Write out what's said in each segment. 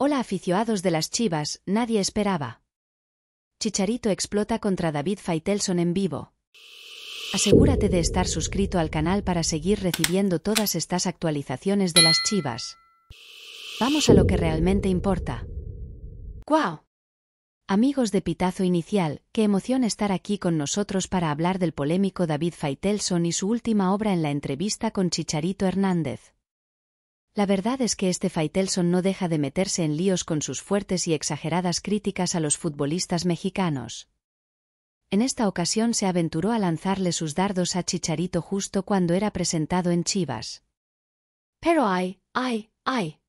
Hola aficionados de las Chivas, nadie esperaba. Chicharito explota contra David Faitelson en vivo. Asegúrate de estar suscrito al canal para seguir recibiendo todas estas actualizaciones de las Chivas. Vamos a lo que realmente importa. ¡Guau! Amigos de Pitazo Inicial, qué emoción estar aquí con nosotros para hablar del polémico David Faitelson y su última obra en la entrevista con Chicharito Hernández. La verdad es que este Faitelson no deja de meterse en líos con sus fuertes y exageradas críticas a los futbolistas mexicanos. En esta ocasión se aventuró a lanzarle sus dardos a Chicharito justo cuando era presentado en Chivas. Pero ay, ay, ay.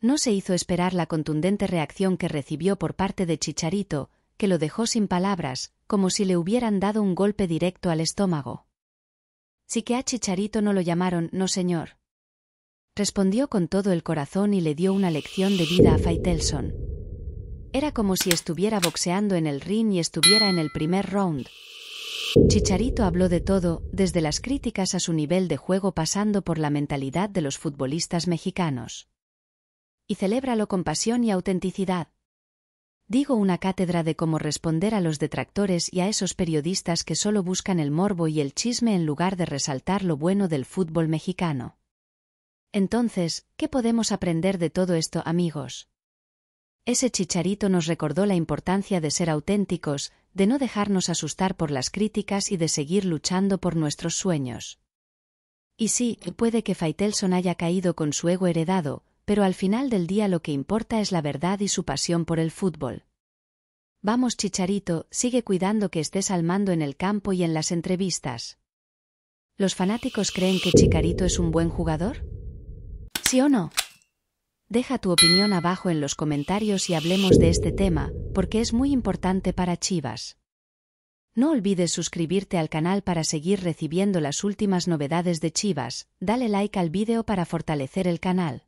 No se hizo esperar la contundente reacción que recibió por parte de Chicharito, que lo dejó sin palabras, como si le hubieran dado un golpe directo al estómago. Sí que a Chicharito no lo llamaron, no señor respondió con todo el corazón y le dio una lección de vida a Faitelson. Era como si estuviera boxeando en el ring y estuviera en el primer round. Chicharito habló de todo, desde las críticas a su nivel de juego pasando por la mentalidad de los futbolistas mexicanos. Y celébralo con pasión y autenticidad. Digo una cátedra de cómo responder a los detractores y a esos periodistas que solo buscan el morbo y el chisme en lugar de resaltar lo bueno del fútbol mexicano. Entonces, ¿qué podemos aprender de todo esto, amigos? Ese chicharito nos recordó la importancia de ser auténticos, de no dejarnos asustar por las críticas y de seguir luchando por nuestros sueños. Y sí, puede que Faitelson haya caído con su ego heredado, pero al final del día lo que importa es la verdad y su pasión por el fútbol. Vamos Chicharito, sigue cuidando que estés al mando en el campo y en las entrevistas. ¿Los fanáticos creen que Chicharito es un buen jugador? ¿Sí o no? Deja tu opinión abajo en los comentarios y hablemos de este tema, porque es muy importante para Chivas. No olvides suscribirte al canal para seguir recibiendo las últimas novedades de Chivas, dale like al vídeo para fortalecer el canal.